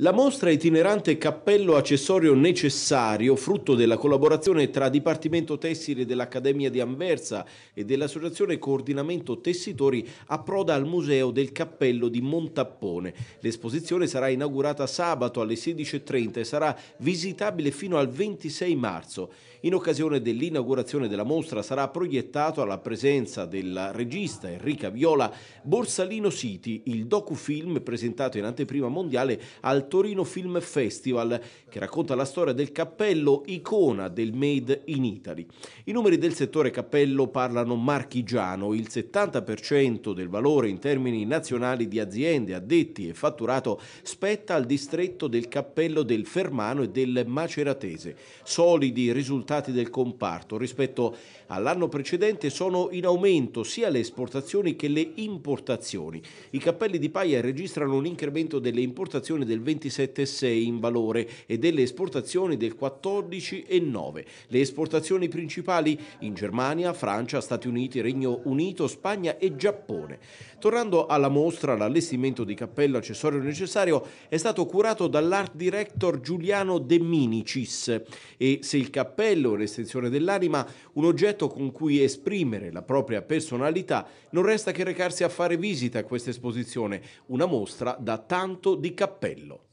La mostra itinerante Cappello Accessorio Necessario, frutto della collaborazione tra Dipartimento Tessile dell'Accademia di Anversa e dell'Associazione Coordinamento Tessitori, approda al Museo del Cappello di Montappone. L'esposizione sarà inaugurata sabato alle 16.30 e sarà visitabile fino al 26 marzo. In occasione dell'inaugurazione della mostra sarà proiettato alla presenza della regista Enrica Viola Borsalino City, il docufilm presentato in anteprima mondiale al Torino Film Festival, che racconta la storia del cappello icona del Made in Italy. I numeri del settore cappello parlano marchigiano, il 70% del valore in termini nazionali di aziende, addetti e fatturato spetta al distretto del cappello del Fermano e del Maceratese. Solidi risultati del comparto rispetto all'anno precedente sono in aumento sia le esportazioni che le importazioni. I cappelli di paia registrano un incremento delle importazioni del 20% 27,6 in valore e delle esportazioni del 14,9. Le esportazioni principali in Germania, Francia, Stati Uniti, Regno Unito, Spagna e Giappone. Tornando alla mostra, l'allestimento di cappello accessorio necessario è stato curato dall'art director Giuliano De Minicis e se il cappello è l'estensione dell'anima, un oggetto con cui esprimere la propria personalità, non resta che recarsi a fare visita a questa esposizione, una mostra da tanto di cappello.